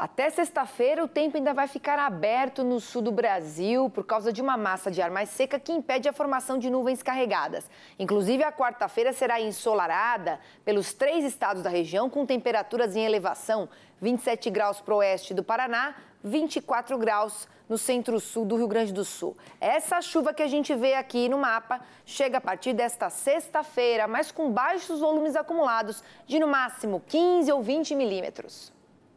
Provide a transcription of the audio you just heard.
Até sexta-feira, o tempo ainda vai ficar aberto no sul do Brasil por causa de uma massa de ar mais seca que impede a formação de nuvens carregadas. Inclusive, a quarta-feira será ensolarada pelos três estados da região, com temperaturas em elevação: 27 graus para o oeste do Paraná, 24 graus no centro-sul do Rio Grande do Sul. Essa chuva que a gente vê aqui no mapa chega a partir desta sexta-feira, mas com baixos volumes acumulados de no máximo 15 ou 20 milímetros.